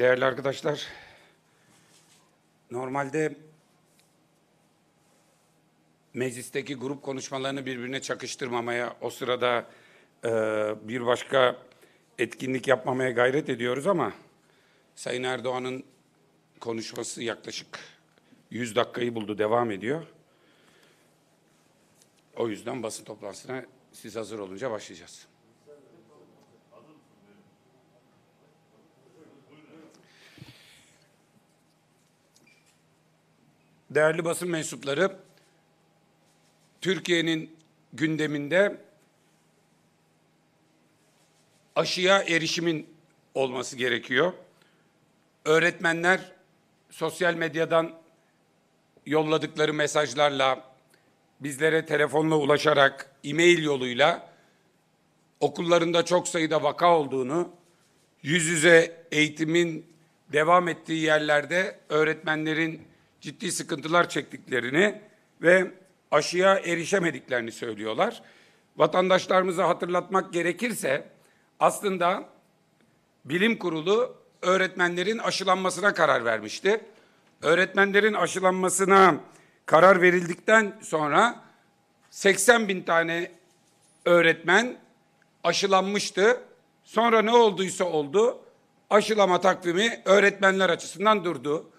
Değerli arkadaşlar, normalde meclisteki grup konuşmalarını birbirine çakıştırmamaya, o sırada e, bir başka etkinlik yapmamaya gayret ediyoruz ama Sayın Erdoğan'ın konuşması yaklaşık 100 dakikayı buldu, devam ediyor. O yüzden basın toplantısına siz hazır olunca başlayacağız. değerli basın mensupları, Türkiye'nin gündeminde aşıya erişimin olması gerekiyor. Öğretmenler sosyal medyadan yolladıkları mesajlarla, bizlere telefonla ulaşarak, e-mail yoluyla okullarında çok sayıda vaka olduğunu, yüz yüze eğitimin devam ettiği yerlerde öğretmenlerin ciddi sıkıntılar çektiklerini ve aşıya erişemediklerini söylüyorlar. Vatandaşlarımıza hatırlatmak gerekirse aslında bilim kurulu öğretmenlerin aşılanmasına karar vermişti. Öğretmenlerin aşılanmasına karar verildikten sonra 80 bin tane öğretmen aşılanmıştı. Sonra ne olduysa oldu. Aşılama takvimi öğretmenler açısından durdu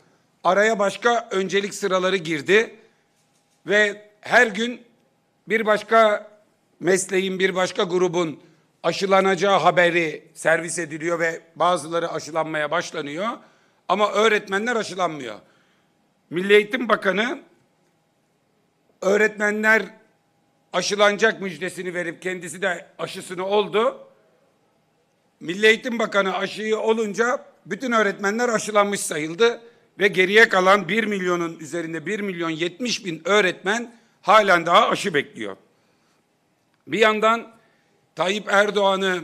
araya başka öncelik sıraları girdi ve her gün bir başka mesleğin, bir başka grubun aşılanacağı haberi servis ediliyor ve bazıları aşılanmaya başlanıyor ama öğretmenler aşılanmıyor. Milli Eğitim Bakanı öğretmenler aşılanacak müjdesini verip kendisi de aşısını oldu. Milli Eğitim Bakanı aşıyı olunca bütün öğretmenler aşılanmış sayıldı ve geriye kalan 1 milyonun üzerinde 1 milyon 70 bin öğretmen halen daha aşı bekliyor. Bir yandan Tayyip Erdoğan'ı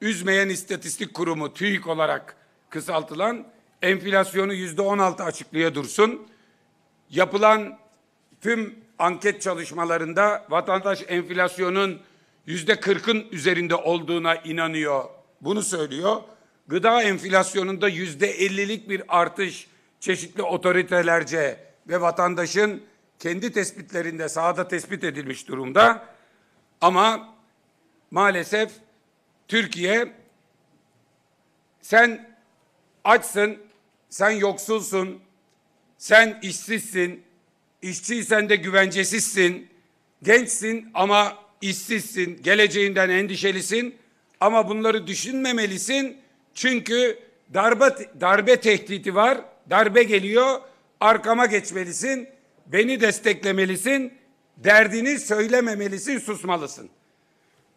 üzmeyen istatistik kurumu TÜİK olarak kısaltılan enflasyonu yüzde 16 açıklaya dursun. Yapılan tüm anket çalışmalarında vatandaş enflasyonun yüzde 40'ın üzerinde olduğuna inanıyor. Bunu söylüyor. Gıda enflasyonunda yüzde 50'lik bir artış çeşitli otoritelerce ve vatandaşın kendi tespitlerinde sahada tespit edilmiş durumda. Ama maalesef Türkiye sen açsın, sen yoksulsun, sen işsizsin, işçiysen de güvencesizsin, gençsin ama işsizsin, geleceğinden endişelisin ama bunları düşünmemelisin çünkü darbe, darbe tehdidi var darbe geliyor, arkama geçmelisin, beni desteklemelisin, derdini söylememelisin, susmalısın.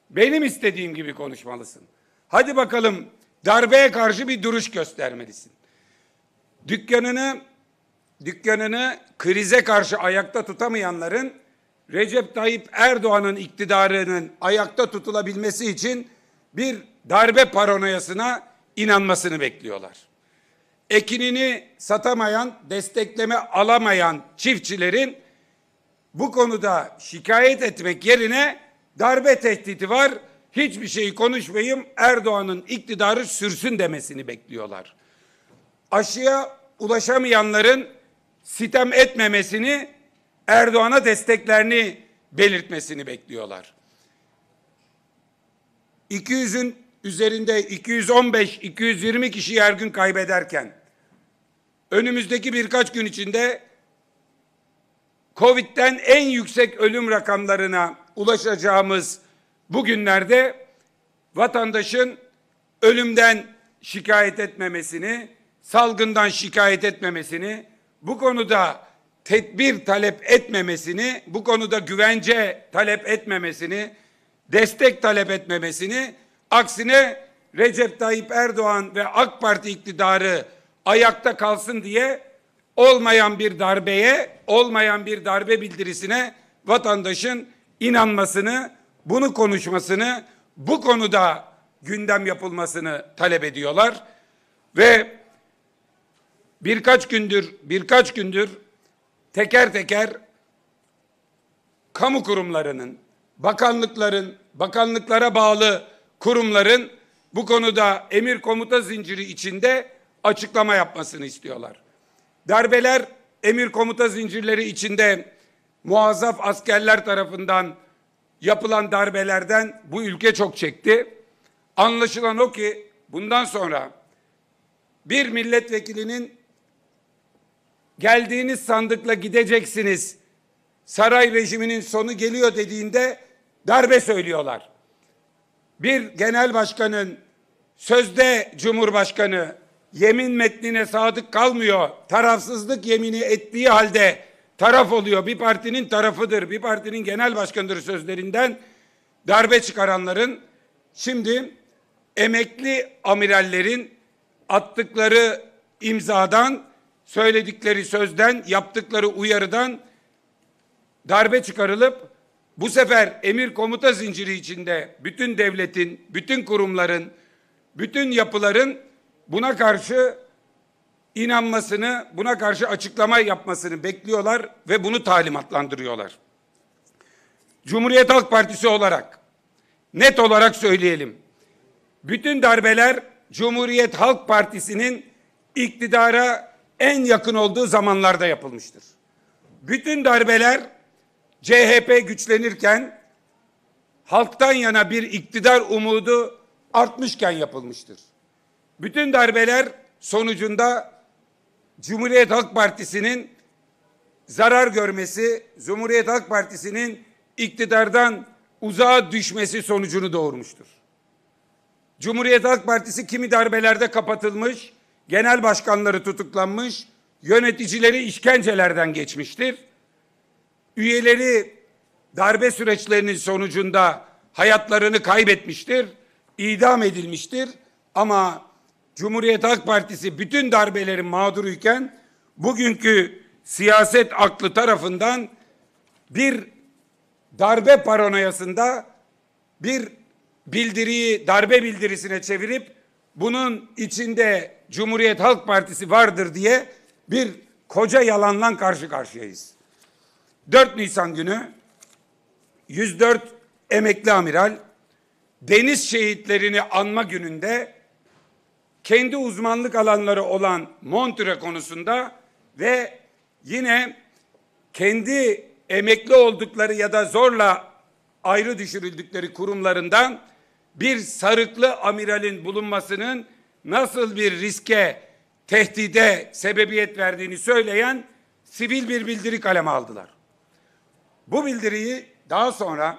Benim istediğim gibi konuşmalısın. Hadi bakalım darbeye karşı bir duruş göstermelisin. Dükkanını dükkanını krize karşı ayakta tutamayanların Recep Tayyip Erdoğan'ın iktidarının ayakta tutulabilmesi için bir darbe paranoyasına inanmasını bekliyorlar ekinini satamayan, destekleme alamayan çiftçilerin bu konuda şikayet etmek yerine darbe tehdidi var. Hiçbir şeyi konuşmayayım Erdoğan'ın iktidarı sürsün demesini bekliyorlar. Aşıya ulaşamayanların sitem etmemesini Erdoğan'a desteklerini belirtmesini bekliyorlar. 200'ün üzerinde 215-220 kişi her gün kaybederken önümüzdeki birkaç gün içinde Covid'den en yüksek ölüm rakamlarına ulaşacağımız bugünlerde vatandaşın ölümden şikayet etmemesini, salgından şikayet etmemesini, bu konuda tedbir talep etmemesini, bu konuda güvence talep etmemesini, destek talep etmemesini Aksine Recep Tayyip Erdoğan ve AK Parti iktidarı ayakta kalsın diye olmayan bir darbeye, olmayan bir darbe bildirisine vatandaşın inanmasını, bunu konuşmasını, bu konuda gündem yapılmasını talep ediyorlar. Ve birkaç gündür, birkaç gündür teker teker kamu kurumlarının, bakanlıkların, bakanlıklara bağlı kurumların bu konuda emir komuta zinciri içinde açıklama yapmasını istiyorlar. Darbeler emir komuta zincirleri içinde muazzaf askerler tarafından yapılan darbelerden bu ülke çok çekti. Anlaşılan o ki bundan sonra bir milletvekilinin geldiğiniz sandıkla gideceksiniz. Saray rejiminin sonu geliyor dediğinde darbe söylüyorlar bir genel başkanın sözde cumhurbaşkanı yemin metnine sadık kalmıyor. Tarafsızlık yemini ettiği halde taraf oluyor. Bir partinin tarafıdır, bir partinin genel başkanıdır sözlerinden darbe çıkaranların şimdi emekli amirallerin attıkları imzadan, söyledikleri sözden, yaptıkları uyarıdan darbe çıkarılıp bu sefer emir komuta zinciri içinde bütün devletin, bütün kurumların, bütün yapıların buna karşı inanmasını, buna karşı açıklama yapmasını bekliyorlar ve bunu talimatlandırıyorlar. Cumhuriyet Halk Partisi olarak net olarak söyleyelim. Bütün darbeler Cumhuriyet Halk Partisi'nin iktidara en yakın olduğu zamanlarda yapılmıştır. Bütün darbeler CHP güçlenirken halktan yana bir iktidar umudu artmışken yapılmıştır. Bütün darbeler sonucunda Cumhuriyet Halk Partisi'nin zarar görmesi, Cumhuriyet Halk Partisi'nin iktidardan uzağa düşmesi sonucunu doğurmuştur. Cumhuriyet Halk Partisi kimi darbelerde kapatılmış, genel başkanları tutuklanmış, yöneticileri işkencelerden geçmiştir üyeleri darbe süreçlerinin sonucunda hayatlarını kaybetmiştir, idam edilmiştir. Ama Cumhuriyet Halk Partisi bütün darbelerin mağduruyken bugünkü siyaset aklı tarafından bir darbe paranoyasında bir bildiriyi darbe bildirisine çevirip bunun içinde Cumhuriyet Halk Partisi vardır diye bir koca yalanla karşı karşıyayız. 4 Nisan günü 104 emekli amiral deniz şehitlerini anma gününde kendi uzmanlık alanları olan Montre konusunda ve yine kendi emekli oldukları ya da zorla ayrı düşürüldükleri kurumlarından bir sarıklı amiralin bulunmasının nasıl bir riske, tehdide sebebiyet verdiğini söyleyen sivil bir bildiri kaleme aldılar. Bu bildiriyi daha sonra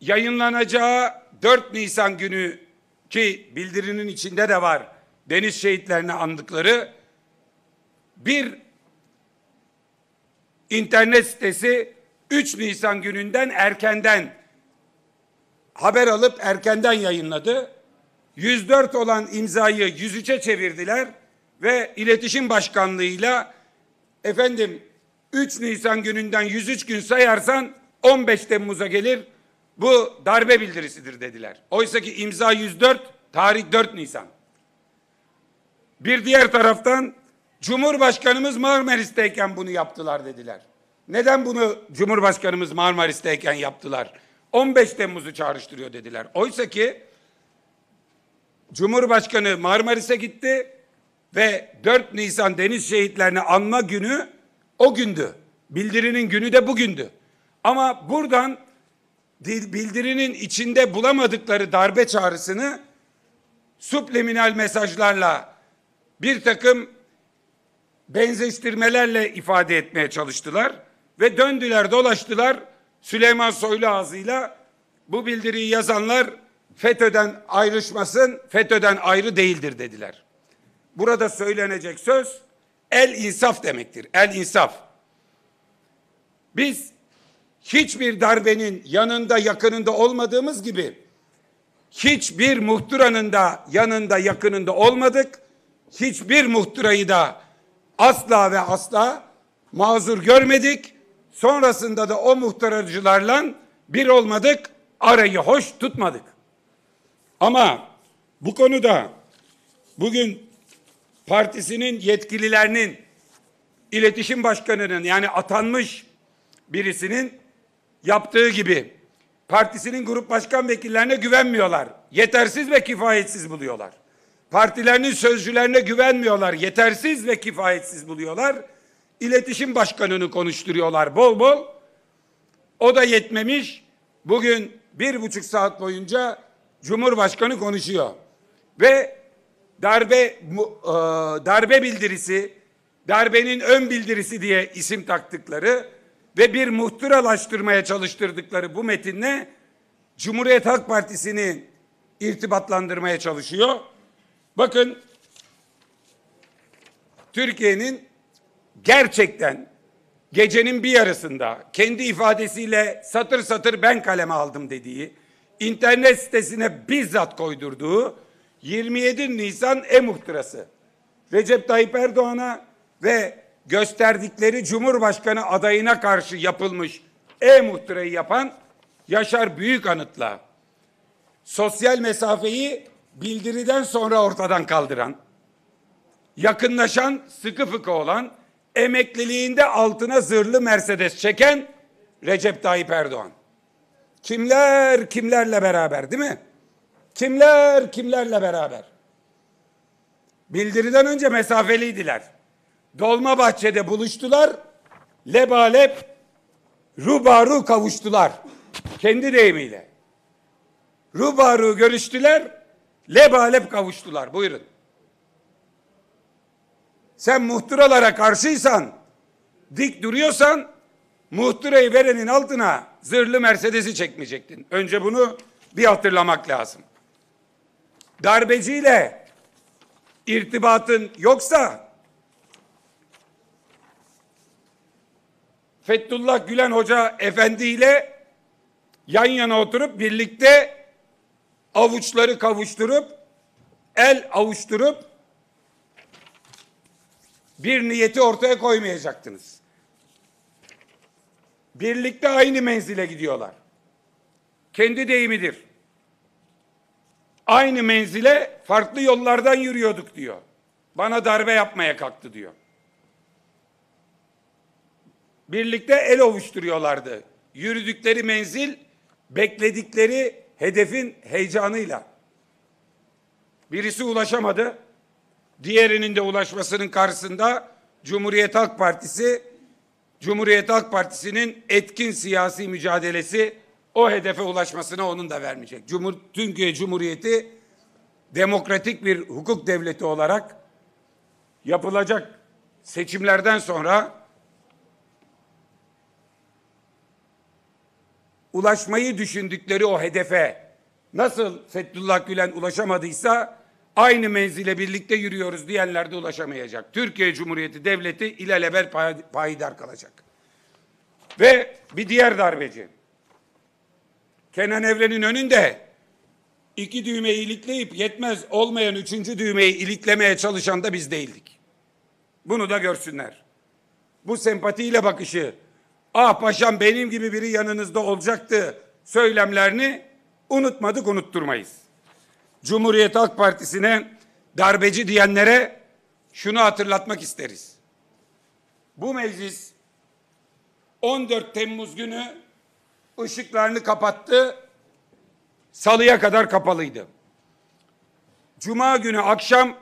yayınlanacağı 4 Nisan günü ki bildirinin içinde de var deniz şehitlerini andıkları bir internet sitesi 3 Nisan gününden erkenden haber alıp erkenden yayınladı. 104 olan imzayı 103'e çevirdiler ve iletişim başkanlığıyla efendim 3 Nisan gününden 103 gün sayarsan 15 Temmuz'a gelir bu darbe bildirisidir dediler. Oysa ki imza 104, tarih 4 Nisan. Bir diğer taraftan Cumhurbaşkanımız Marmaris'teyken bunu yaptılar dediler. Neden bunu Cumhurbaşkanımız Marmaris'teyken yaptılar? 15 Temmuz'u çağrıştırıyor dediler. Oysa ki Cumhurbaşkanı Marmaris'e gitti ve 4 Nisan deniz şehitlerini anma günü o gündü. Bildirinin günü de bugündü. Ama buradan bildirinin içinde bulamadıkları darbe çağrısını subliminal mesajlarla bir takım benzeştirmelerle ifade etmeye çalıştılar ve döndüler dolaştılar Süleyman Soylu ağzıyla bu bildiriyi yazanlar FETÖ'den ayrışmasın, FETÖ'den ayrı değildir dediler. Burada söylenecek söz El insaf demektir. El insaf. Biz hiçbir darbenin yanında yakınında olmadığımız gibi hiçbir muhtıranın da yanında yakınında olmadık. Hiçbir muhtırayı da asla ve asla mazur görmedik. Sonrasında da o muhtaracılarla bir olmadık, arayı hoş tutmadık. Ama bu konuda bugün partisinin yetkililerinin iletişim başkanının yani atanmış birisinin yaptığı gibi partisinin grup başkan vekillerine güvenmiyorlar. Yetersiz ve kifayetsiz buluyorlar. Partilerinin sözcülerine güvenmiyorlar. Yetersiz ve kifayetsiz buluyorlar. İletişim başkanını konuşturuyorlar bol bol. O da yetmemiş. Bugün bir buçuk saat boyunca Cumhurbaşkanı konuşuyor. Ve darbe e, darbe bildirisi, darbenin ön bildirisi diye isim taktıkları ve bir muhturalaştırmaya çalıştırdıkları bu metinle Cumhuriyet Halk Partisi'ni irtibatlandırmaya çalışıyor. Bakın Türkiye'nin gerçekten gecenin bir yarısında kendi ifadesiyle satır satır ben kaleme aldım dediği, internet sitesine bizzat koydurduğu 27 Nisan E muhtırası. Recep Tayyip Erdoğan'a ve gösterdikleri Cumhurbaşkanı adayına karşı yapılmış E muhtırayı yapan Yaşar Büyük Anıt'la sosyal mesafeyi bildiriden sonra ortadan kaldıran, yakınlaşan, sıkı fıkı olan, emekliliğinde altına zırhlı Mercedes çeken Recep Tayyip Erdoğan. Kimler kimlerle beraber değil mi? Kimler kimlerle beraber? Bildiriden önce mesafeliydiler. Dolma bahçede buluştular. Lebalep rubaru kavuştular. Kendi deyimiyle. Rubaru görüştüler. Lebalep kavuştular. Buyurun. Sen muhturalara karşıysan, dik duruyorsan muhtırayı verenin altına zırhlı Mercedes'i çekmeyecektin. Önce bunu bir hatırlamak lazım darbeciyle irtibatın yoksa Fethullah Gülen Hoca Efendi ile yan yana oturup birlikte avuçları kavuşturup el avuşturup bir niyeti ortaya koymayacaktınız. Birlikte aynı menzile gidiyorlar. Kendi deyimidir aynı menzile farklı yollardan yürüyorduk diyor. Bana darbe yapmaya kalktı diyor. Birlikte el ovuşturuyorlardı. Yürüdükleri menzil bekledikleri hedefin heyecanıyla. Birisi ulaşamadı. Diğerinin de ulaşmasının karşısında Cumhuriyet Halk Partisi Cumhuriyet Halk Partisi'nin etkin siyasi mücadelesi o hedefe ulaşmasına onun da vermeyecek. Cumhur, Türkiye Cumhuriyeti demokratik bir hukuk devleti olarak yapılacak seçimlerden sonra ulaşmayı düşündükleri o hedefe nasıl Fethullah Gülen ulaşamadıysa aynı menzile birlikte yürüyoruz diyenler de ulaşamayacak. Türkiye Cumhuriyeti Devleti ilelebel payidar kalacak. Ve bir diğer darbeci. Kenan Evren'in önünde iki düğmeyi ilikleyip yetmez olmayan üçüncü düğmeyi iliklemeye çalışan da biz değildik. Bunu da görsünler. Bu sempatiyle bakışı, ah paşam benim gibi biri yanınızda olacaktı söylemlerini unutmadık unutturmayız. Cumhuriyet Halk Partisi'ne darbeci diyenlere şunu hatırlatmak isteriz. Bu meclis 14 Temmuz günü ışıklarını kapattı. Salıya kadar kapalıydı. Cuma günü akşam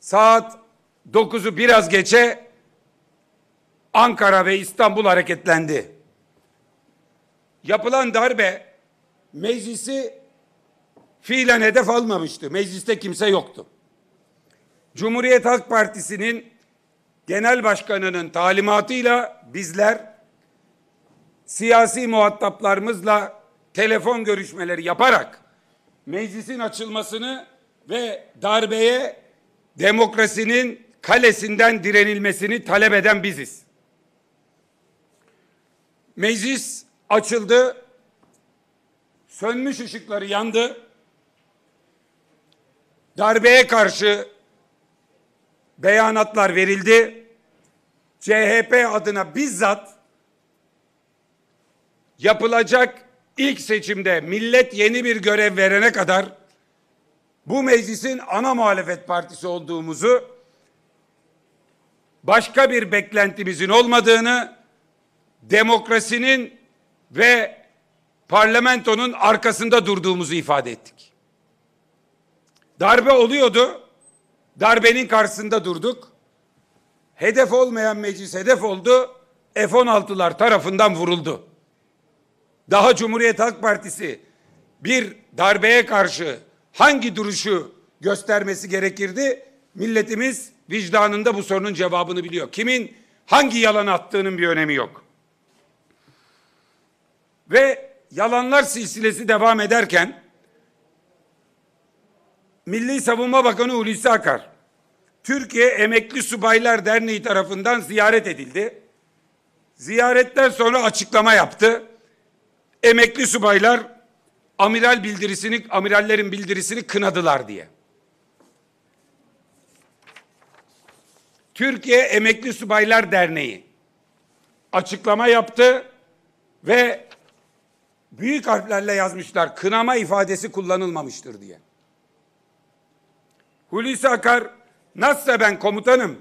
saat 9'u biraz geçe Ankara ve İstanbul hareketlendi. Yapılan darbe meclisi fiilen hedef almamıştı. Mecliste kimse yoktu. Cumhuriyet Halk Partisi'nin genel başkanının talimatıyla bizler siyasi muhataplarımızla telefon görüşmeleri yaparak meclisin açılmasını ve darbeye demokrasinin kalesinden direnilmesini talep eden biziz. Meclis açıldı. Sönmüş ışıkları yandı. Darbeye karşı beyanatlar verildi. CHP adına bizzat yapılacak ilk seçimde millet yeni bir görev verene kadar bu meclisin ana muhalefet partisi olduğumuzu başka bir beklentimizin olmadığını demokrasinin ve parlamentonun arkasında durduğumuzu ifade ettik. Darbe oluyordu. Darbenin karşısında durduk. Hedef olmayan meclis hedef oldu. F-16'lar tarafından vuruldu daha Cumhuriyet Halk Partisi bir darbeye karşı hangi duruşu göstermesi gerekirdi? Milletimiz vicdanında bu sorunun cevabını biliyor. Kimin hangi yalan attığının bir önemi yok. Ve yalanlar silsilesi devam ederken Milli Savunma Bakanı Hulusi Akar Türkiye Emekli Subaylar Derneği tarafından ziyaret edildi. Ziyaretten sonra açıklama yaptı emekli subaylar amiral bildirisini, amirallerin bildirisini kınadılar diye. Türkiye Emekli Subaylar Derneği açıklama yaptı ve büyük harflerle yazmışlar kınama ifadesi kullanılmamıştır diye. Hulusi Akar nasıl ben komutanım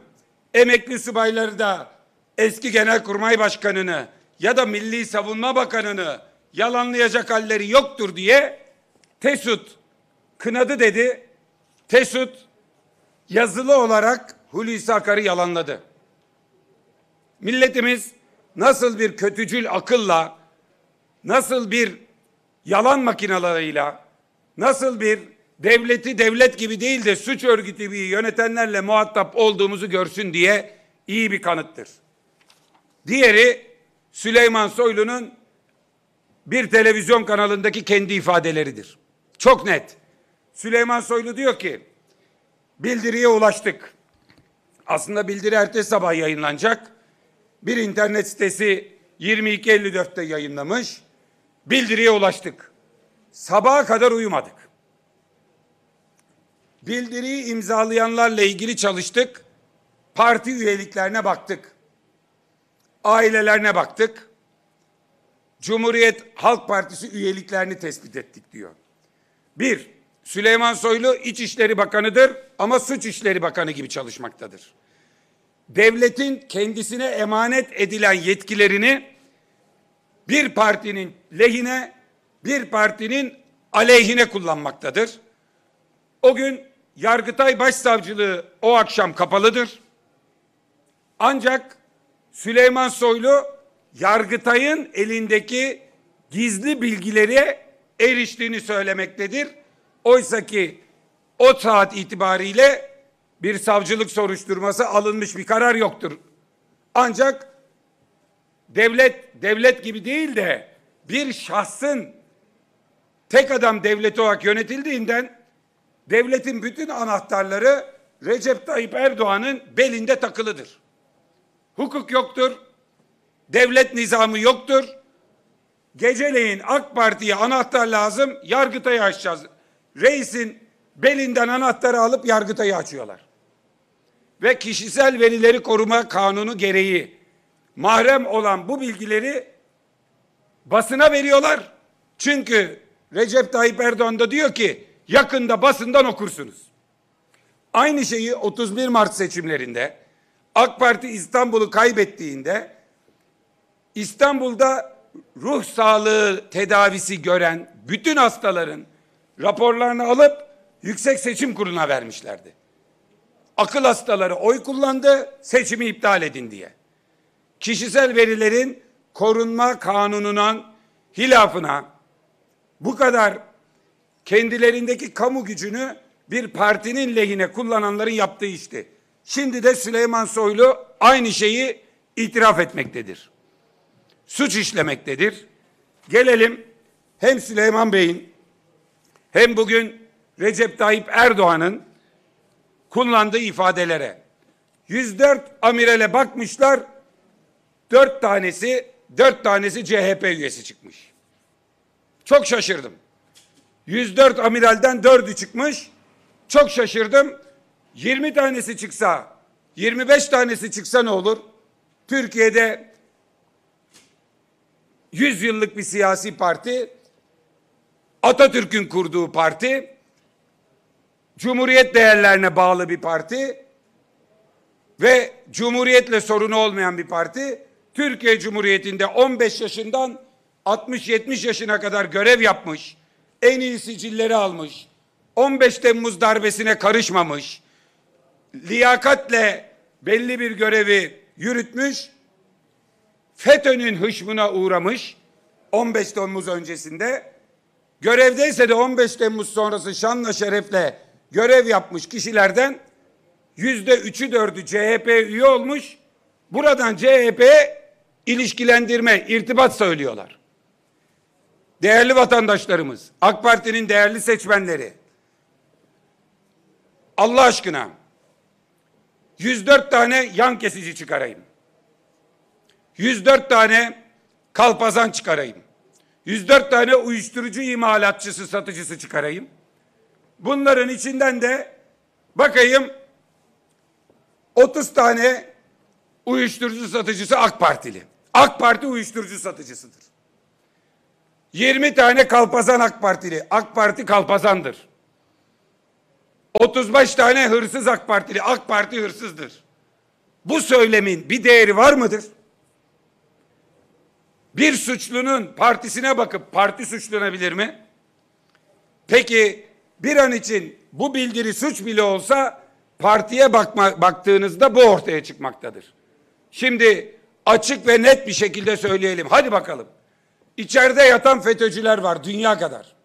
emekli subayları da eski genelkurmay başkanını ya da milli savunma bakanını yalanlayacak halleri yoktur diye Tesut kınadı dedi. Tesut yazılı olarak Hulusi Akar'ı yalanladı. Milletimiz nasıl bir kötücül akılla, nasıl bir yalan makinalarıyla, nasıl bir devleti devlet gibi değil de suç örgütü gibi yönetenlerle muhatap olduğumuzu görsün diye iyi bir kanıttır. Diğeri Süleyman Soylu'nun bir televizyon kanalındaki kendi ifadeleridir. Çok net. Süleyman Soylu diyor ki bildiriye ulaştık. Aslında bildiri ertesi sabah yayınlanacak. Bir internet sitesi 22.54'te yayınlamış. Bildiriye ulaştık. Sabaha kadar uyumadık. Bildiriyi imzalayanlarla ilgili çalıştık. Parti üyeliklerine baktık. Ailelerine baktık. Cumhuriyet Halk Partisi üyeliklerini tespit ettik diyor. Bir, Süleyman Soylu İçişleri Bakanı'dır ama Suç İşleri Bakanı gibi çalışmaktadır. Devletin kendisine emanet edilen yetkilerini bir partinin lehine, bir partinin aleyhine kullanmaktadır. O gün Yargıtay Başsavcılığı o akşam kapalıdır. Ancak Süleyman Soylu Yargıtay'ın elindeki gizli bilgileri eriştiğini söylemektedir. Oysa ki o saat itibariyle bir savcılık soruşturması alınmış bir karar yoktur. Ancak devlet devlet gibi değil de bir şahsın tek adam devleti olarak yönetildiğinden devletin bütün anahtarları Recep Tayyip Erdoğan'ın belinde takılıdır. Hukuk yoktur, devlet nizamı yoktur. Geceleyin AK Parti'ye anahtar lazım, Yargıtay'ı açacağız. Reisin belinden anahtarı alıp Yargıtay'ı açıyorlar. Ve kişisel verileri koruma kanunu gereği mahrem olan bu bilgileri basına veriyorlar. Çünkü Recep Tayyip Erdoğan da diyor ki yakında basından okursunuz. Aynı şeyi 31 Mart seçimlerinde AK Parti İstanbul'u kaybettiğinde İstanbul'da ruh sağlığı tedavisi gören bütün hastaların raporlarını alıp Yüksek Seçim Kurulu'na vermişlerdi. Akıl hastaları oy kullandı, seçimi iptal edin diye. Kişisel verilerin korunma kanununun hilafına bu kadar kendilerindeki kamu gücünü bir partinin lehine kullananların yaptığı işti. Şimdi de Süleyman Soylu aynı şeyi itiraf etmektedir suç işlemektedir. Gelelim hem Süleyman Bey'in hem bugün Recep Tayyip Erdoğan'ın kullandığı ifadelere. 104 amirele bakmışlar. 4 tanesi 4 tanesi CHP üyesi çıkmış. Çok şaşırdım. 104 amiralden 4'ü çıkmış. Çok şaşırdım. 20 tanesi çıksa, 25 tanesi çıksa ne olur? Türkiye'de 100 yıllık bir siyasi parti, Atatürk'ün kurduğu parti, Cumhuriyet değerlerine bağlı bir parti ve Cumhuriyetle sorunu olmayan bir parti. Türkiye Cumhuriyeti'nde 15 yaşından 60-70 yaşına kadar görev yapmış, en iyi sicilleri almış, 15 Temmuz darbesine karışmamış, liyakatle belli bir görevi yürütmüş FETÖ'nün hışmına uğramış 15 Temmuz öncesinde görevdeyse de 15 Temmuz sonrası şanla şerefle görev yapmış kişilerden yüzde üçü dördü CHP üye olmuş. Buradan CHP ilişkilendirme, irtibat söylüyorlar. Değerli vatandaşlarımız, AK Parti'nin değerli seçmenleri, Allah aşkına 104 tane yan kesici çıkarayım. 104 tane kalpazan çıkarayım. 104 tane uyuşturucu imalatçısı, satıcısı çıkarayım. Bunların içinden de bakayım 30 tane uyuşturucu satıcısı AK Partili. AK Parti uyuşturucu satıcısıdır. 20 tane kalpazan AK Partili. AK Parti kalpazandır. 35 tane hırsız AK Partili. AK Parti hırsızdır. Bu söylemin bir değeri var mıdır? bir suçlunun partisine bakıp parti suçlanabilir mi? Peki bir an için bu bildiri suç bile olsa partiye bakma, baktığınızda bu ortaya çıkmaktadır. Şimdi açık ve net bir şekilde söyleyelim. Hadi bakalım. İçeride yatan FETÖ'cüler var dünya kadar.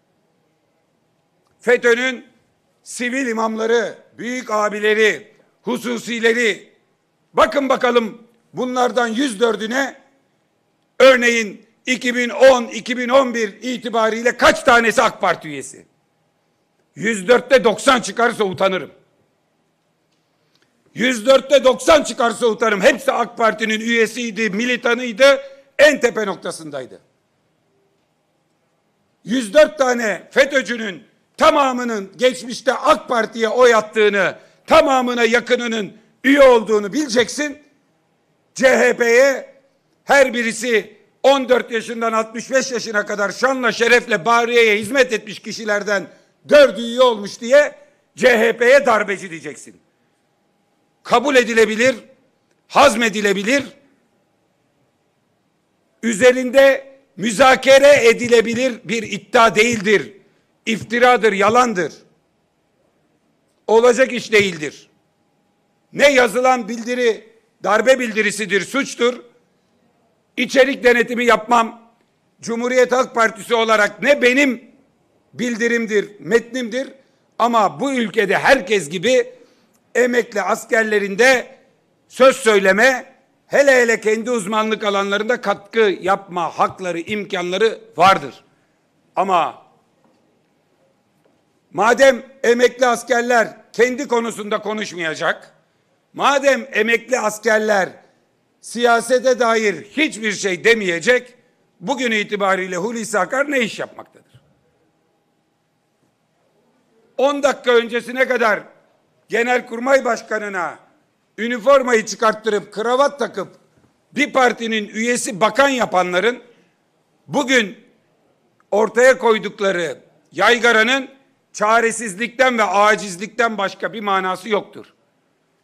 FETÖ'nün sivil imamları, büyük abileri, hususileri. Bakın bakalım bunlardan 104'üne. dördüne Örneğin 2010-2011 itibariyle kaç tanesi AK Parti üyesi? 104'te 90 çıkarsa utanırım. 104'te 90 çıkarsa utanırım. Hepsi AK Parti'nin üyesiydi, militanıydı, en tepe noktasındaydı. 104 tane FETÖ'cünün tamamının geçmişte AK Parti'ye oy attığını, tamamına yakınının üye olduğunu bileceksin. CHP'ye her birisi 14 yaşından 65 yaşına kadar şanla şerefle Bahriye'ye hizmet etmiş kişilerden dördü üye olmuş diye CHP'ye darbeci diyeceksin. Kabul edilebilir, hazmedilebilir, üzerinde müzakere edilebilir bir iddia değildir. İftiradır, yalandır. Olacak iş değildir. Ne yazılan bildiri darbe bildirisidir, suçtur içerik denetimi yapmam Cumhuriyet Halk Partisi olarak ne benim bildirimdir, metnimdir ama bu ülkede herkes gibi emekli askerlerinde söz söyleme, hele hele kendi uzmanlık alanlarında katkı yapma hakları, imkanları vardır. Ama madem emekli askerler kendi konusunda konuşmayacak, madem emekli askerler siyasete dair hiçbir şey demeyecek, bugün itibariyle Hulusi Akar ne iş yapmaktadır? 10 dakika öncesine kadar Genelkurmay Başkanı'na üniformayı çıkarttırıp kravat takıp bir partinin üyesi bakan yapanların bugün ortaya koydukları yaygaranın çaresizlikten ve acizlikten başka bir manası yoktur.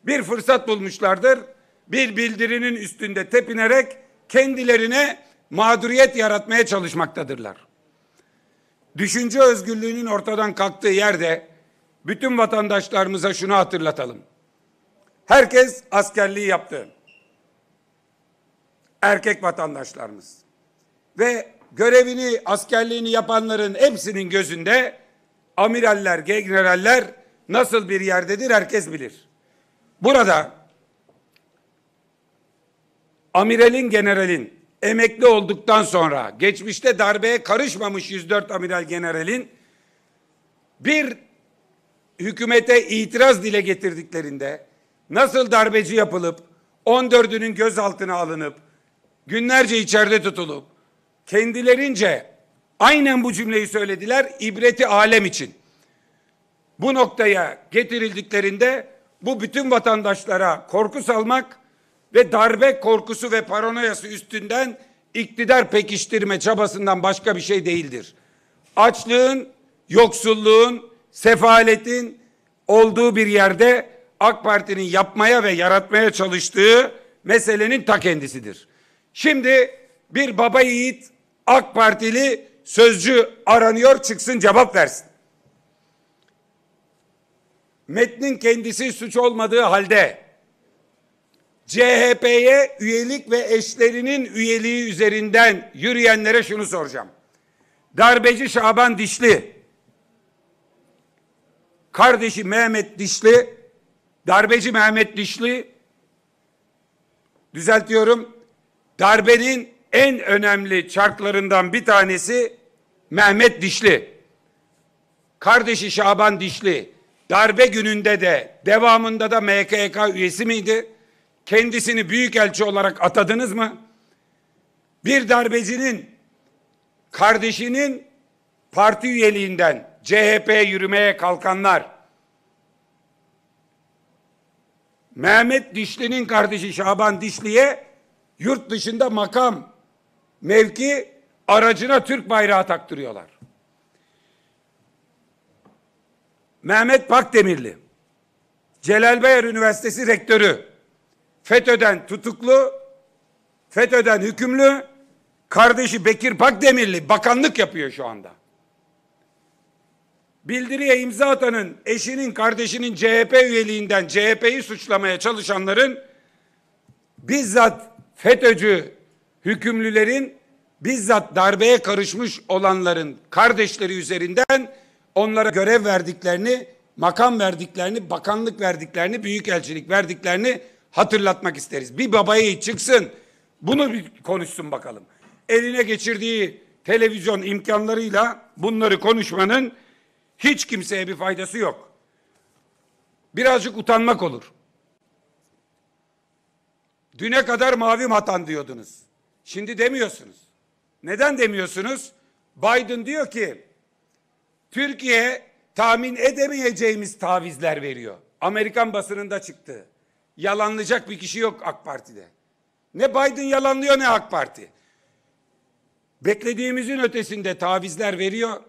Bir fırsat bulmuşlardır bir bildirinin üstünde tepinerek kendilerine mağduriyet yaratmaya çalışmaktadırlar. Düşünce özgürlüğünün ortadan kalktığı yerde bütün vatandaşlarımıza şunu hatırlatalım. Herkes askerliği yaptı. Erkek vatandaşlarımız. Ve görevini, askerliğini yapanların hepsinin gözünde amiraller, generaller nasıl bir yerdedir herkes bilir. Burada amiralin generalin emekli olduktan sonra geçmişte darbeye karışmamış 104 amiral generalin bir hükümete itiraz dile getirdiklerinde nasıl darbeci yapılıp 14'ünün gözaltına alınıp günlerce içeride tutulup kendilerince aynen bu cümleyi söylediler ibreti alem için. Bu noktaya getirildiklerinde bu bütün vatandaşlara korku salmak ve darbe korkusu ve paranoyası üstünden iktidar pekiştirme çabasından başka bir şey değildir. Açlığın, yoksulluğun, sefaletin olduğu bir yerde AK Parti'nin yapmaya ve yaratmaya çalıştığı meselenin ta kendisidir. Şimdi bir baba yiğit AK Partili sözcü aranıyor çıksın cevap versin. Metnin kendisi suç olmadığı halde CHP'ye üyelik ve eşlerinin üyeliği üzerinden yürüyenlere şunu soracağım. Darbeci Şaban Dişli, kardeşi Mehmet Dişli, darbeci Mehmet Dişli, düzeltiyorum, darbenin en önemli çarklarından bir tanesi Mehmet Dişli. Kardeşi Şaban Dişli darbe gününde de devamında da MKK üyesi miydi? kendisini büyük elçi olarak atadınız mı? Bir darbecinin kardeşinin parti üyeliğinden CHP'ye yürümeye kalkanlar Mehmet Dişli'nin kardeşi Şaban Dişli'ye yurt dışında makam mevki aracına Türk bayrağı taktırıyorlar. Mehmet Pakdemirli, Celal Bayar Üniversitesi Rektörü, FETÖ'den tutuklu, FETÖ'den hükümlü, kardeşi Bekir Bakdemirli bakanlık yapıyor şu anda. Bildiriye imza atanın eşinin kardeşinin CHP üyeliğinden CHP'yi suçlamaya çalışanların bizzat FETÖ'cü hükümlülerin bizzat darbeye karışmış olanların kardeşleri üzerinden onlara görev verdiklerini, makam verdiklerini, bakanlık verdiklerini, büyükelçilik verdiklerini hatırlatmak isteriz. Bir babayı çıksın bunu bir konuşsun bakalım. Eline geçirdiği televizyon imkanlarıyla bunları konuşmanın hiç kimseye bir faydası yok. Birazcık utanmak olur. Düne kadar mavi matan diyordunuz. Şimdi demiyorsunuz. Neden demiyorsunuz? Biden diyor ki Türkiye tahmin edemeyeceğimiz tavizler veriyor. Amerikan basınında çıktı yalanlayacak bir kişi yok AK Parti'de. Ne Biden yalanlıyor ne AK Parti. Beklediğimizin ötesinde tavizler veriyor.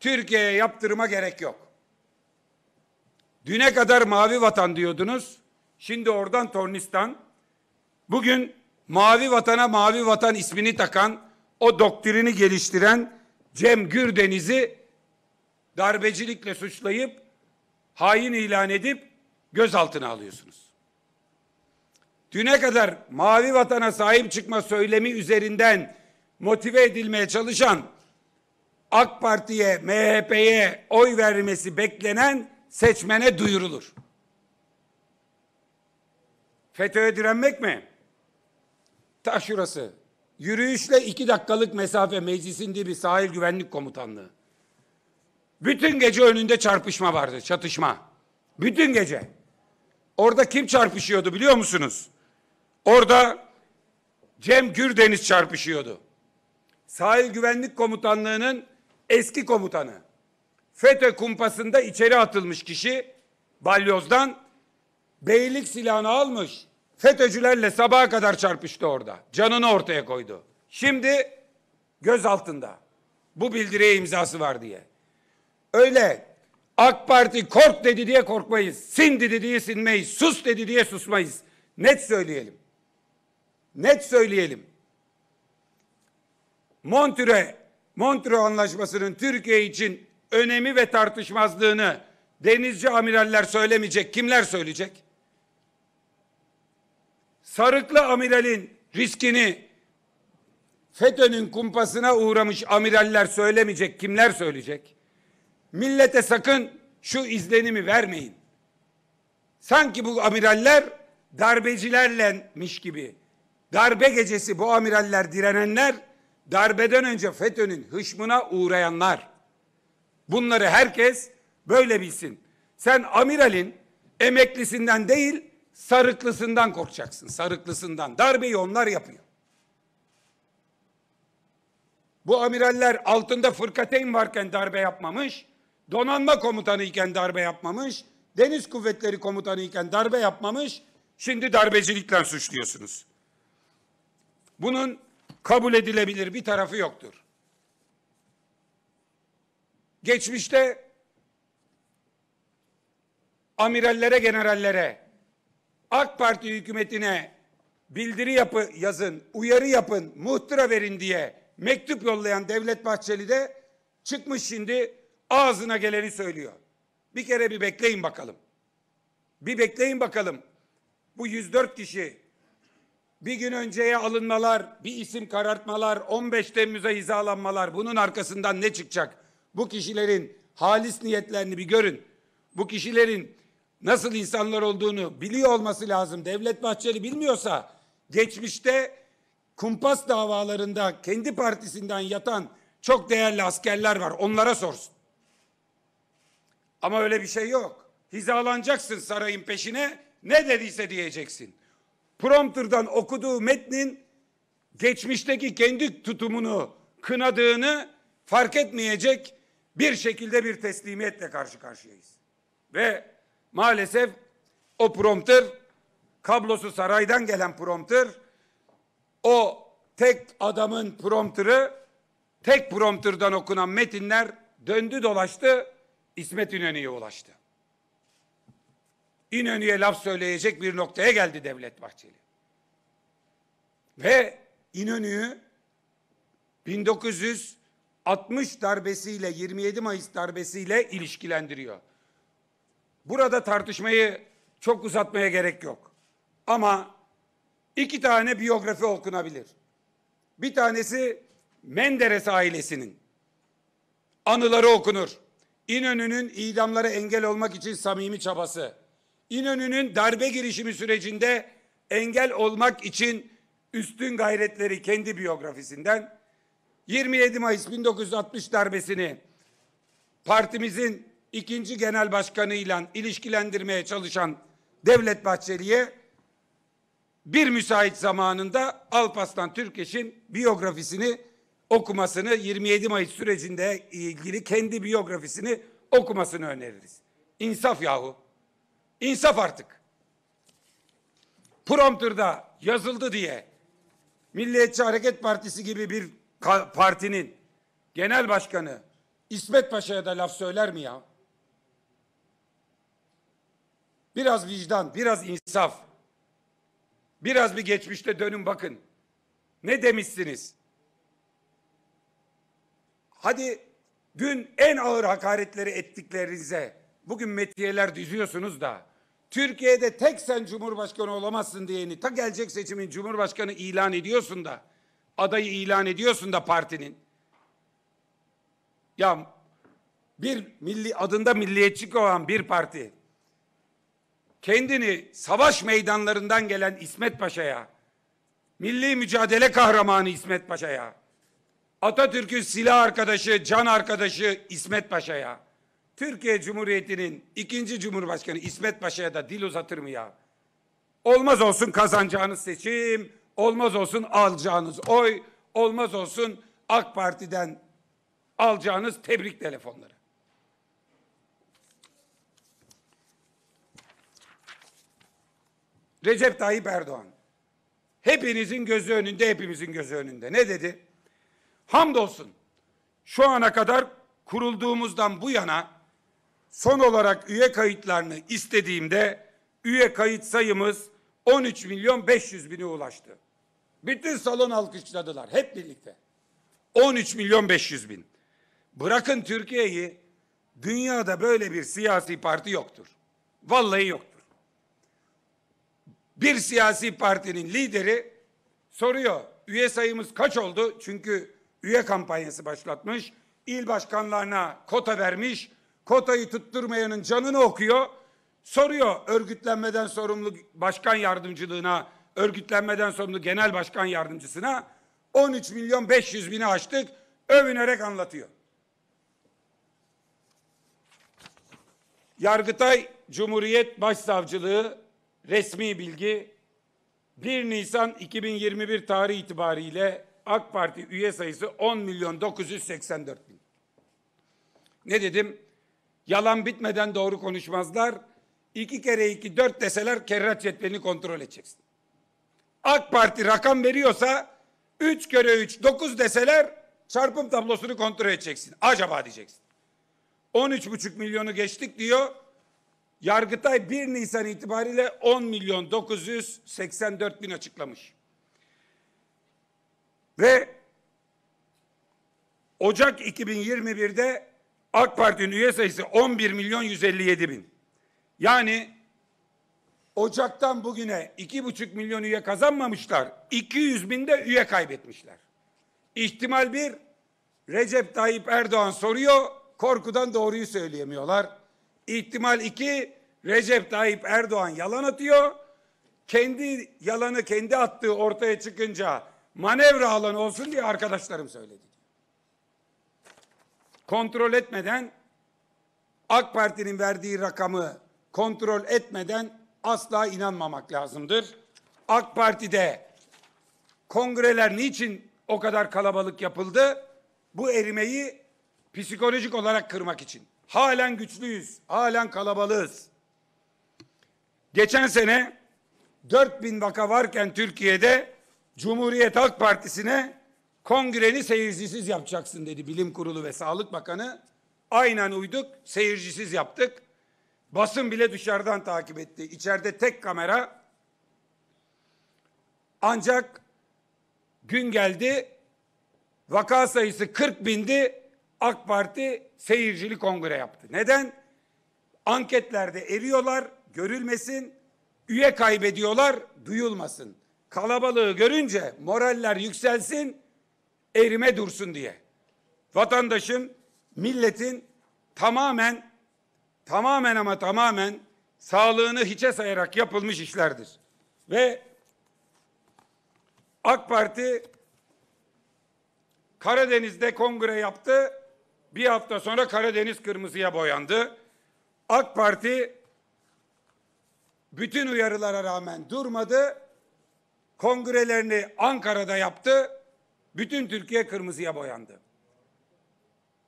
Türkiye'ye yaptırıma gerek yok. Düne kadar mavi vatan diyordunuz. Şimdi oradan Tornistan. Bugün mavi vatana mavi vatan ismini takan, o doktrini geliştiren Cem Gürdeniz'i darbecilikle suçlayıp hain ilan edip gözaltına alıyorsunuz. Düne kadar mavi vatana sahip çıkma söylemi üzerinden motive edilmeye çalışan AK Parti'ye, MHP'ye oy vermesi beklenen seçmene duyurulur. FETÖ'ye direnmek mi? Ta şurası. Yürüyüşle iki dakikalık mesafe meclisin bir sahil güvenlik komutanlığı. Bütün gece önünde çarpışma vardı, çatışma. Bütün gece. Orada kim çarpışıyordu biliyor musunuz? Orada Cem Gürdeniz çarpışıyordu. Sahil Güvenlik Komutanlığı'nın eski komutanı. FETÖ kumpasında içeri atılmış kişi balyozdan beylik silahını almış. FETÖ'cülerle sabaha kadar çarpıştı orada. Canını ortaya koydu. Şimdi göz altında. Bu bildiriye imzası var diye. Öyle AK Parti kork dedi diye korkmayız. Sin dedi diye sinmeyiz. Sus dedi diye susmayız. Net söyleyelim net söyleyelim. Montre, Montre Anlaşması'nın Türkiye için önemi ve tartışmazlığını denizci amiraller söylemeyecek. Kimler söyleyecek? Sarıklı amiralin riskini FETÖ'nün kumpasına uğramış amiraller söylemeyecek. Kimler söyleyecek? Millete sakın şu izlenimi vermeyin. Sanki bu amiraller darbecilerlenmiş gibi Darbe gecesi bu amiraller direnenler, darbeden önce FETÖ'nün hışmına uğrayanlar. Bunları herkes böyle bilsin. Sen amiralin emeklisinden değil, sarıklısından korkacaksın. Sarıklısından. Darbeyi onlar yapıyor. Bu amiraller altında fırkateyn varken darbe yapmamış, donanma komutanı iken darbe yapmamış, deniz kuvvetleri komutanı iken darbe yapmamış, şimdi darbecilikten suçluyorsunuz. Bunun kabul edilebilir bir tarafı yoktur. Geçmişte amirallere, generallere, AK Parti hükümetine bildiri yapı yazın, uyarı yapın, muhtıra verin diye mektup yollayan Devlet Bahçeli de çıkmış şimdi ağzına geleni söylüyor. Bir kere bir bekleyin bakalım. Bir bekleyin bakalım. Bu 104 kişi bir gün önceye alınmalar, bir isim karartmalar, 15 Temmuz'a hizalanmalar bunun arkasından ne çıkacak? Bu kişilerin halis niyetlerini bir görün. Bu kişilerin nasıl insanlar olduğunu biliyor olması lazım. Devlet Bahçeli bilmiyorsa geçmişte kumpas davalarında kendi partisinden yatan çok değerli askerler var. Onlara sorsun. Ama öyle bir şey yok. Hizalanacaksın sarayın peşine ne dediyse diyeceksin prompterdan okuduğu metnin geçmişteki kendi tutumunu kınadığını fark etmeyecek bir şekilde bir teslimiyetle karşı karşıyayız. Ve maalesef o prompter kablosu saraydan gelen prompter o tek adamın prompteri tek prompterdan okunan metinler döndü dolaştı İsmet İnönü'ye ulaştı. İnönü'ye laf söyleyecek bir noktaya geldi Devlet Bahçeli. Ve İnönü'yü 1960 darbesiyle 27 Mayıs darbesiyle ilişkilendiriyor. Burada tartışmayı çok uzatmaya gerek yok. Ama iki tane biyografi okunabilir. Bir tanesi Menderes ailesinin anıları okunur. İnönü'nün idamlara engel olmak için samimi çabası. İnönü'nün darbe girişimi sürecinde engel olmak için üstün gayretleri kendi biyografisinden 27 Mayıs 1960 darbesini partimizin ikinci genel başkanıyla ilişkilendirmeye çalışan Devlet Bahçeli'ye bir müsait zamanında Alpaslan Türkeş'in biyografisini okumasını 27 Mayıs sürecinde ilgili kendi biyografisini okumasını öneririz. İnsaf yahu. İnsaf artık. Prompter'da yazıldı diye Milliyetçi Hareket Partisi gibi bir partinin genel başkanı İsmet Paşa'ya da laf söyler mi ya? Biraz vicdan, biraz insaf. Biraz bir geçmişte dönün bakın. Ne demişsiniz? Hadi dün en ağır hakaretleri ettiklerinize bugün metiyeler düzüyorsunuz da Türkiye'de tek sen cumhurbaşkanı olamazsın diyeni ta gelecek seçimin cumhurbaşkanı ilan ediyorsun da adayı ilan ediyorsun da partinin. Ya bir milli adında milliyetçi olan bir parti kendini savaş meydanlarından gelen İsmet Paşa'ya, milli mücadele kahramanı İsmet Paşa'ya, Atatürk'ün silah arkadaşı, can arkadaşı İsmet Paşa'ya, Türkiye Cumhuriyeti'nin ikinci Cumhurbaşkanı İsmet Paşa'ya da dil uzatır mı ya? Olmaz olsun kazanacağınız seçim, olmaz olsun alacağınız oy, olmaz olsun AK Parti'den alacağınız tebrik telefonları. Recep Tayyip Erdoğan. Hepinizin gözü önünde, hepimizin gözü önünde. Ne dedi? Hamdolsun şu ana kadar kurulduğumuzdan bu yana son olarak üye kayıtlarını istediğimde üye kayıt sayımız 13 milyon 500 bin'i ulaştı. Bütün salon alkışladılar hep birlikte. 13 milyon 500 bin. Bırakın Türkiye'yi dünyada böyle bir siyasi parti yoktur. Vallahi yoktur. Bir siyasi partinin lideri soruyor üye sayımız kaç oldu? Çünkü üye kampanyası başlatmış. il başkanlarına kota vermiş Kotayı tutturmayanın canını okuyor. Soruyor örgütlenmeden sorumlu başkan yardımcılığına, örgütlenmeden sorumlu genel başkan yardımcısına 13 milyon 500 bini açtık. Övünerek anlatıyor. Yargıtay Cumhuriyet Başsavcılığı resmi bilgi 1 Nisan 2021 tarihi itibariyle AK Parti üye sayısı 10 milyon 984 bin. Ne dedim? Yalan bitmeden doğru konuşmazlar. İki kere iki dört deseler kerrat cetvelini kontrol edeceksin. AK Parti rakam veriyorsa üç kere üç dokuz deseler çarpım tablosunu kontrol edeceksin. Acaba diyeceksin. On üç buçuk milyonu geçtik diyor. Yargıtay 1 Nisan itibariyle 10 milyon 984 bin açıklamış. Ve Ocak 2021'de AK Parti'nin üye sayısı 11 milyon 157 bin. Yani Ocak'tan bugüne iki buçuk milyon üye kazanmamışlar. 200 bin de üye kaybetmişler. İhtimal bir, Recep Tayyip Erdoğan soruyor, korkudan doğruyu söyleyemiyorlar. İhtimal iki, Recep Tayyip Erdoğan yalan atıyor. Kendi yalanı kendi attığı ortaya çıkınca manevra alanı olsun diye arkadaşlarım söyledi kontrol etmeden AK Parti'nin verdiği rakamı kontrol etmeden asla inanmamak lazımdır. AK Parti'de kongreler niçin o kadar kalabalık yapıldı? Bu erimeyi psikolojik olarak kırmak için. Halen güçlüyüz, halen kalabalığız. Geçen sene 4000 vaka varken Türkiye'de Cumhuriyet Halk Partisi'ne kongreni seyircisiz yapacaksın dedi Bilim Kurulu ve Sağlık Bakanı. Aynen uyduk, seyircisiz yaptık. Basın bile dışarıdan takip etti. İçeride tek kamera. Ancak gün geldi, vaka sayısı 40 bindi, AK Parti seyircili kongre yaptı. Neden? Anketlerde eriyorlar, görülmesin, üye kaybediyorlar, duyulmasın. Kalabalığı görünce moraller yükselsin, erime dursun diye. Vatandaşın, milletin tamamen tamamen ama tamamen sağlığını hiçe sayarak yapılmış işlerdir. Ve AK Parti Karadeniz'de kongre yaptı. Bir hafta sonra Karadeniz kırmızıya boyandı. AK Parti bütün uyarılara rağmen durmadı. Kongrelerini Ankara'da yaptı. Bütün Türkiye kırmızıya boyandı.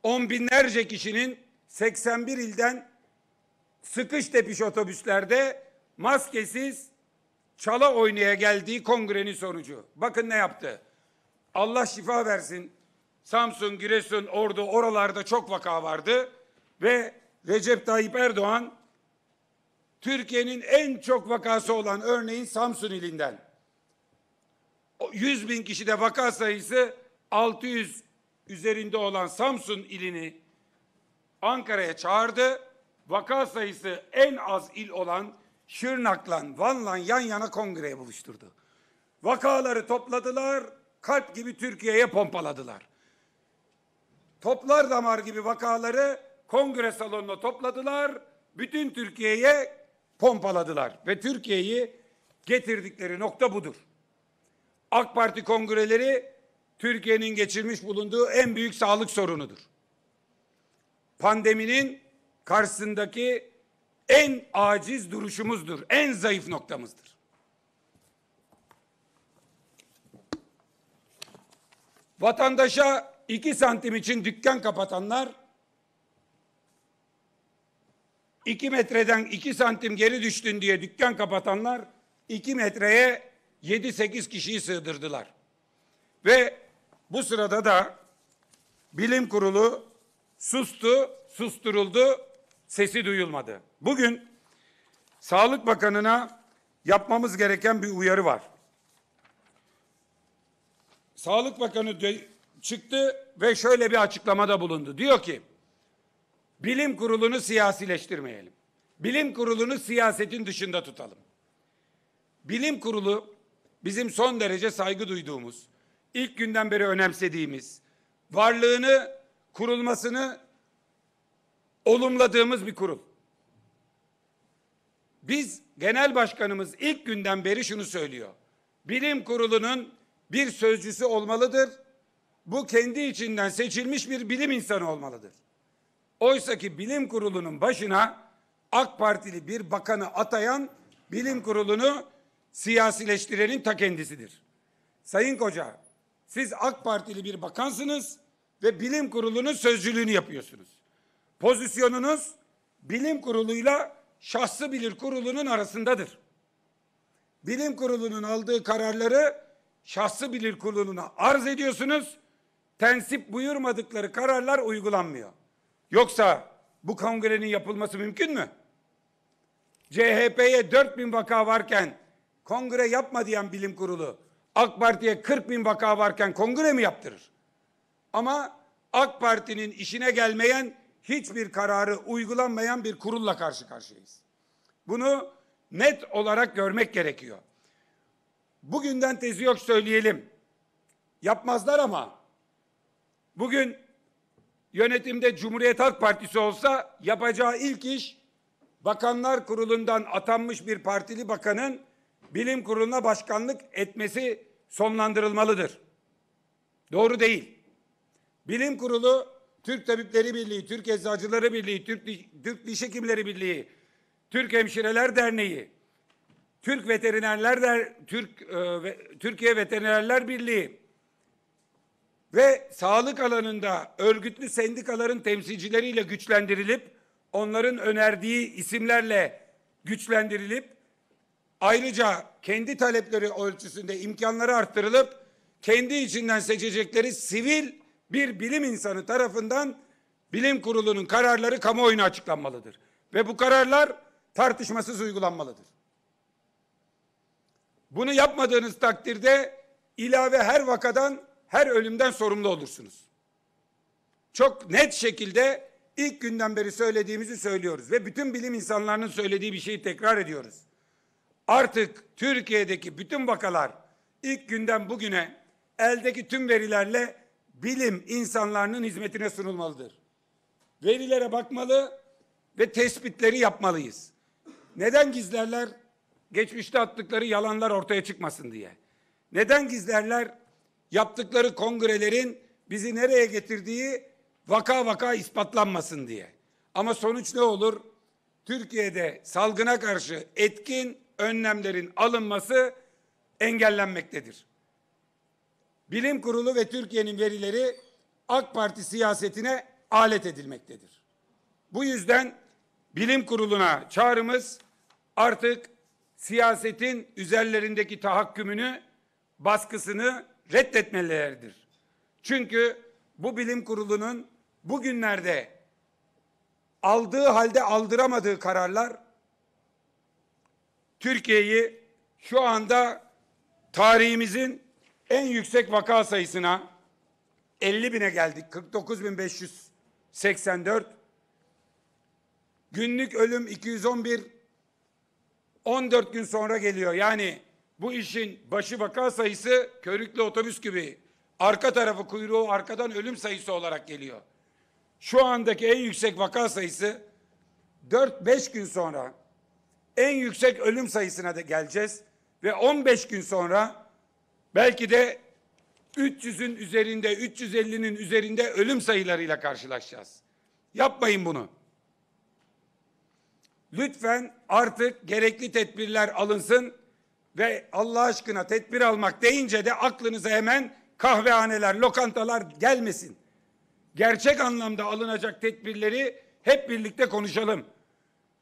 On binlerce kişinin 81 ilden sıkış tepiş otobüslerde maskesiz çala oynaya geldiği kongrenin sonucu. Bakın ne yaptı. Allah şifa versin. Samsun, Giresun, Ordu oralarda çok vaka vardı ve Recep Tayyip Erdoğan Türkiye'nin en çok vakası olan örneğin Samsun ilinden 100 bin kişide vaka sayısı 600 üzerinde olan Samsun ilini Ankara'ya çağırdı. Vaka sayısı en az il olan Şırnak'la Van'la yan yana kongreye buluşturdu. Vakaları topladılar, kalp gibi Türkiye'ye pompaladılar. Toplar damar gibi vakaları kongre salonuna topladılar, bütün Türkiye'ye pompaladılar ve Türkiye'yi getirdikleri nokta budur. AK Parti kongreleri Türkiye'nin geçirmiş bulunduğu en büyük sağlık sorunudur. Pandeminin karşısındaki en aciz duruşumuzdur, en zayıf noktamızdır. Vatandaşa iki santim için dükkan kapatanlar iki metreden iki santim geri düştün diye dükkan kapatanlar iki metreye 7-8 kişiyi sığdırdılar. Ve bu sırada da bilim kurulu sustu, susturuldu, sesi duyulmadı. Bugün Sağlık Bakanı'na yapmamız gereken bir uyarı var. Sağlık Bakanı çıktı ve şöyle bir açıklamada bulundu. Diyor ki, bilim kurulunu siyasileştirmeyelim. Bilim kurulunu siyasetin dışında tutalım. Bilim kurulu bizim son derece saygı duyduğumuz, ilk günden beri önemsediğimiz, varlığını, kurulmasını olumladığımız bir kurul. Biz genel başkanımız ilk günden beri şunu söylüyor. Bilim kurulunun bir sözcüsü olmalıdır. Bu kendi içinden seçilmiş bir bilim insanı olmalıdır. Oysa ki bilim kurulunun başına AK Partili bir bakanı atayan bilim kurulunu siyasileştirenin ta kendisidir. Sayın Koca, siz AK Partili bir bakansınız ve bilim kurulunun sözcülüğünü yapıyorsunuz. Pozisyonunuz bilim kuruluyla şahsı bilir kurulunun arasındadır. Bilim kurulunun aldığı kararları şahsı bilir kuruluna arz ediyorsunuz. Tensip buyurmadıkları kararlar uygulanmıyor. Yoksa bu kongrenin yapılması mümkün mü? CHP'ye 4000 vaka varken Kongre yapma diyen bilim kurulu AK Parti'ye 40 bin vaka varken kongre mi yaptırır? Ama AK Parti'nin işine gelmeyen hiçbir kararı uygulanmayan bir kurulla karşı karşıyayız. Bunu net olarak görmek gerekiyor. Bugünden tezi yok söyleyelim. Yapmazlar ama bugün yönetimde Cumhuriyet Halk Partisi olsa yapacağı ilk iş Bakanlar Kurulu'ndan atanmış bir partili bakanın bilim kuruluna başkanlık etmesi sonlandırılmalıdır. Doğru değil. Bilim kurulu Türk Tabipleri Birliği, Türk Eczacıları Birliği, Türk, Diş, Türk Diş Hekimleri Birliği, Türk Hemşireler Derneği, Türk Veterinerler Der, Türk e, Türkiye Veterinerler Birliği ve sağlık alanında örgütlü sendikaların temsilcileriyle güçlendirilip onların önerdiği isimlerle güçlendirilip Ayrıca kendi talepleri ölçüsünde imkanları arttırılıp kendi içinden seçecekleri sivil bir bilim insanı tarafından bilim kurulunun kararları kamuoyuna açıklanmalıdır. Ve bu kararlar tartışmasız uygulanmalıdır. Bunu yapmadığınız takdirde ilave her vakadan, her ölümden sorumlu olursunuz. Çok net şekilde ilk günden beri söylediğimizi söylüyoruz ve bütün bilim insanlarının söylediği bir şeyi tekrar ediyoruz. Artık Türkiye'deki bütün vakalar ilk günden bugüne eldeki tüm verilerle bilim insanlarının hizmetine sunulmalıdır. Verilere bakmalı ve tespitleri yapmalıyız. Neden gizlerler? Geçmişte attıkları yalanlar ortaya çıkmasın diye. Neden gizlerler? Yaptıkları kongrelerin bizi nereye getirdiği vaka vaka ispatlanmasın diye. Ama sonuç ne olur? Türkiye'de salgına karşı etkin önlemlerin alınması engellenmektedir. Bilim Kurulu ve Türkiye'nin verileri AK Parti siyasetine alet edilmektedir. Bu yüzden Bilim Kurulu'na çağrımız artık siyasetin üzerlerindeki tahakkümünü, baskısını reddetmeleridir. Çünkü bu bilim kurulunun bugünlerde aldığı halde aldıramadığı kararlar Türkiye'yi şu anda tarihimizin en yüksek vaka sayısına 50 bine geldik. 49.584 günlük ölüm 211 14 gün sonra geliyor. Yani bu işin başı vaka sayısı körüklü otobüs gibi arka tarafı kuyruğu arkadan ölüm sayısı olarak geliyor. Şu andaki en yüksek vaka sayısı 4-5 gün sonra en yüksek ölüm sayısına da geleceğiz ve 15 gün sonra belki de 300'ün üzerinde, 350'nin üzerinde ölüm sayılarıyla karşılaşacağız. Yapmayın bunu. Lütfen artık gerekli tedbirler alınsın ve Allah aşkına tedbir almak deyince de aklınıza hemen kahvehaneler, lokantalar gelmesin. Gerçek anlamda alınacak tedbirleri hep birlikte konuşalım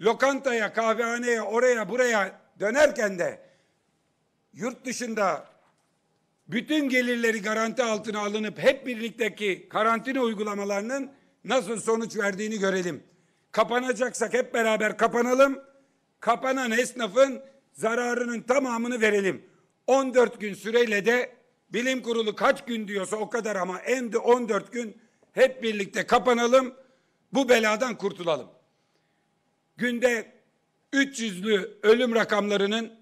lokantaya, kahvehaneye, oraya buraya dönerken de yurt dışında bütün gelirleri garanti altına alınıp hep birlikteki karantina uygulamalarının nasıl sonuç verdiğini görelim. Kapanacaksak hep beraber kapanalım. Kapanan esnafın zararının tamamını verelim. 14 gün süreyle de bilim kurulu kaç gün diyorsa o kadar ama en de 14 gün hep birlikte kapanalım. Bu beladan kurtulalım günde 300'lü ölüm rakamlarının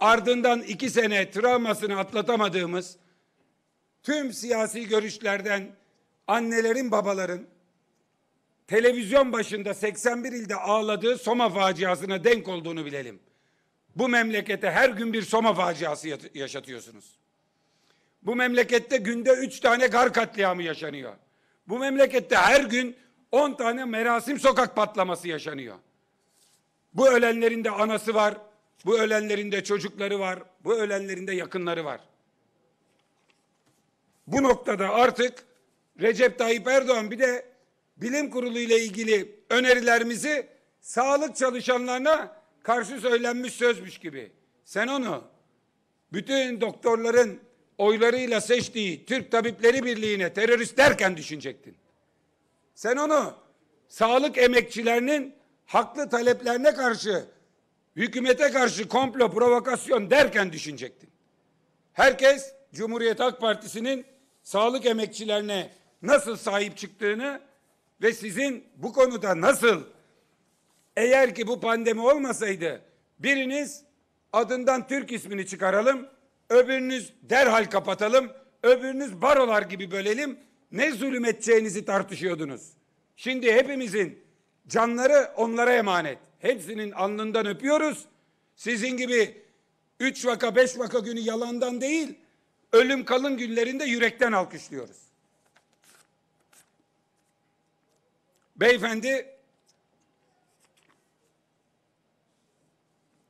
ardından iki sene travmasını atlatamadığımız tüm siyasi görüşlerden annelerin babaların televizyon başında 81 ilde ağladığı Soma faciasına denk olduğunu bilelim. Bu memlekete her gün bir Soma faciası yaşatıyorsunuz. Bu memlekette günde üç tane gar katliamı yaşanıyor. Bu memlekette her gün 10 tane merasim sokak patlaması yaşanıyor. Bu ölenlerin de anası var, bu ölenlerin de çocukları var, bu ölenlerin de yakınları var. Bu noktada artık Recep Tayyip Erdoğan bir de bilim kurulu ile ilgili önerilerimizi sağlık çalışanlarına karşı söylenmiş sözmüş gibi. Sen onu bütün doktorların oylarıyla seçtiği Türk Tabipleri Birliği'ne terörist derken düşünecektin. Sen onu sağlık emekçilerinin haklı taleplerine karşı hükümete karşı komplo provokasyon derken düşünecektin. Herkes Cumhuriyet Halk Partisi'nin sağlık emekçilerine nasıl sahip çıktığını ve sizin bu konuda nasıl eğer ki bu pandemi olmasaydı biriniz adından Türk ismini çıkaralım, öbürünüz derhal kapatalım, öbürünüz barolar gibi bölelim, ne zulüm edeceğinizi tartışıyordunuz. Şimdi hepimizin canları onlara emanet. Hepsinin alnından öpüyoruz. Sizin gibi üç vaka beş vaka günü yalandan değil, ölüm kalın günlerinde yürekten alkışlıyoruz. Beyefendi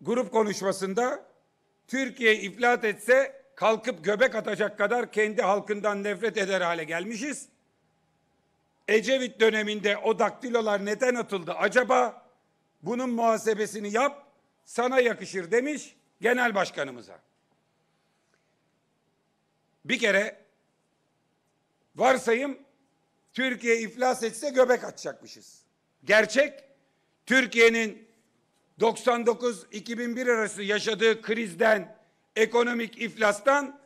grup konuşmasında Türkiye iflat etse kalkıp göbek atacak kadar kendi halkından nefret eder hale gelmişiz. Ecevit döneminde o daktilolar neden atıldı acaba? Bunun muhasebesini yap, sana yakışır demiş genel başkanımıza. Bir kere varsayım Türkiye iflas etse göbek atacakmışız. Gerçek Türkiye'nin 99-2001 arası yaşadığı krizden ekonomik iflastan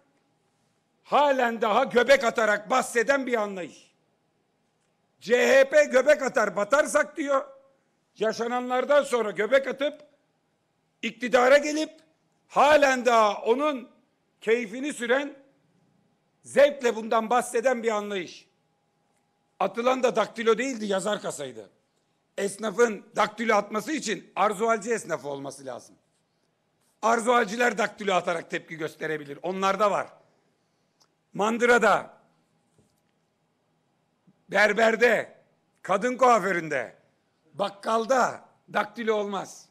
halen daha göbek atarak bahseden bir anlayış. CHP göbek atar batarsak diyor. Yaşananlardan sonra göbek atıp iktidara gelip halen daha onun keyfini süren zevkle bundan bahseden bir anlayış. Atılan da daktilo değildi yazar kasaydı. Esnafın daktilo atması için arzualci esnaf olması lazım arzuaciler daktilo atarak tepki gösterebilir. Onlar da var. Mandıra'da, berberde, kadın kuaföründe, bakkalda daktilo olmaz.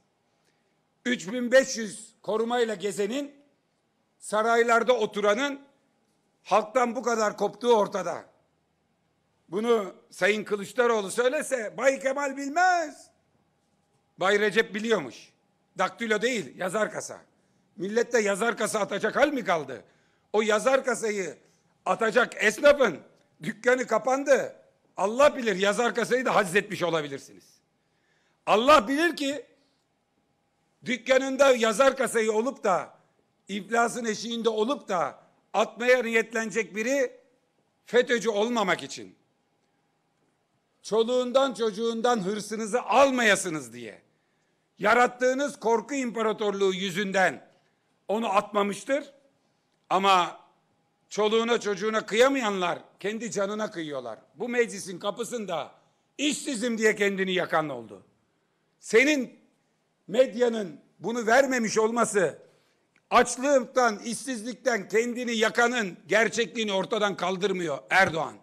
3500 korumayla gezenin, saraylarda oturanın halktan bu kadar koptuğu ortada. Bunu Sayın Kılıçdaroğlu söylese Bay Kemal bilmez. Bay Recep biliyormuş. Daktilo değil, yazar kasa. Millette yazar kasa atacak hal mi kaldı? O yazar kasayı atacak esnafın dükkanı kapandı. Allah bilir yazar kasayı da hazzetmiş olabilirsiniz. Allah bilir ki dükkanında yazar kasayı olup da iflasın eşiğinde olup da atmaya niyetlenecek biri FETÖ'cü olmamak için çoluğundan çocuğundan hırsınızı almayasınız diye yarattığınız korku imparatorluğu yüzünden onu atmamıştır. Ama çoluğuna çocuğuna kıyamayanlar kendi canına kıyıyorlar. Bu meclisin kapısında işsizim diye kendini yakan oldu. Senin medyanın bunu vermemiş olması açlıktan, işsizlikten kendini yakanın gerçekliğini ortadan kaldırmıyor Erdoğan.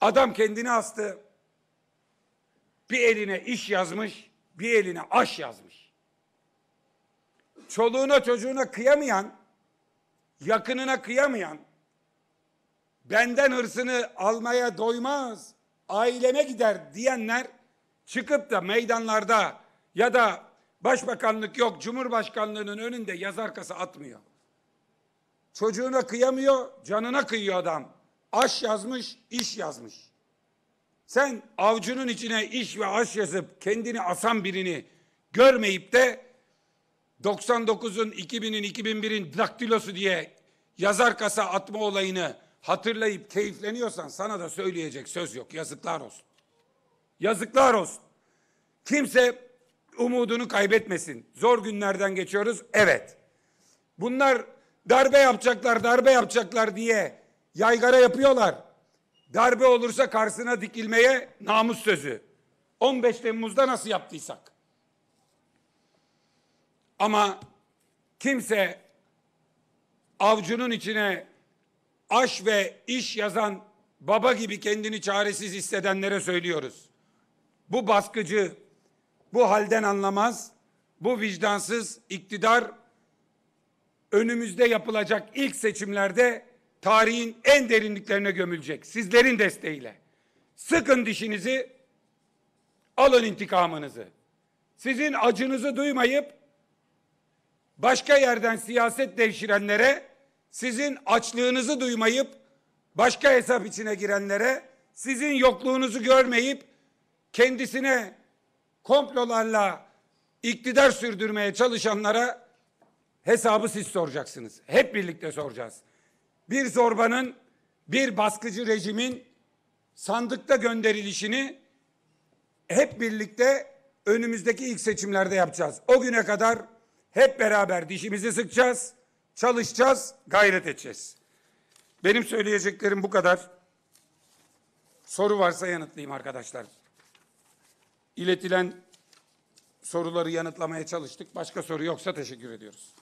Adam kendini astı. Bir eline iş yazmış, bir eline aş yazmış. Çoluğuna çocuğuna kıyamayan, yakınına kıyamayan, benden hırsını almaya doymaz, aileme gider diyenler çıkıp da meydanlarda ya da başbakanlık yok, cumhurbaşkanlığının önünde yazar kasa atmıyor. Çocuğuna kıyamıyor, canına kıyıyor adam. Aş yazmış, iş yazmış. Sen avcunun içine iş ve aş yazıp kendini asan birini görmeyip de 99'un, 2000'in, 2001'in daktilosu diye yazar kasa atma olayını hatırlayıp keyifleniyorsan sana da söyleyecek söz yok. Yazıklar olsun. Yazıklar olsun. Kimse umudunu kaybetmesin. Zor günlerden geçiyoruz. Evet. Bunlar darbe yapacaklar, darbe yapacaklar diye yaygara yapıyorlar darbe olursa karşısına dikilmeye namus sözü. 15 Temmuz'da nasıl yaptıysak. Ama kimse avcunun içine aş ve iş yazan baba gibi kendini çaresiz hissedenlere söylüyoruz. Bu baskıcı, bu halden anlamaz, bu vicdansız iktidar önümüzde yapılacak ilk seçimlerde tarihin en derinliklerine gömülecek. Sizlerin desteğiyle. Sıkın dişinizi, alın intikamınızı. Sizin acınızı duymayıp başka yerden siyaset devşirenlere, sizin açlığınızı duymayıp başka hesap içine girenlere, sizin yokluğunuzu görmeyip kendisine komplolarla iktidar sürdürmeye çalışanlara hesabı siz soracaksınız. Hep birlikte soracağız bir zorbanın, bir baskıcı rejimin sandıkta gönderilişini hep birlikte önümüzdeki ilk seçimlerde yapacağız. O güne kadar hep beraber dişimizi sıkacağız, çalışacağız, gayret edeceğiz. Benim söyleyeceklerim bu kadar. Soru varsa yanıtlayayım arkadaşlar. İletilen soruları yanıtlamaya çalıştık. Başka soru yoksa teşekkür ediyoruz.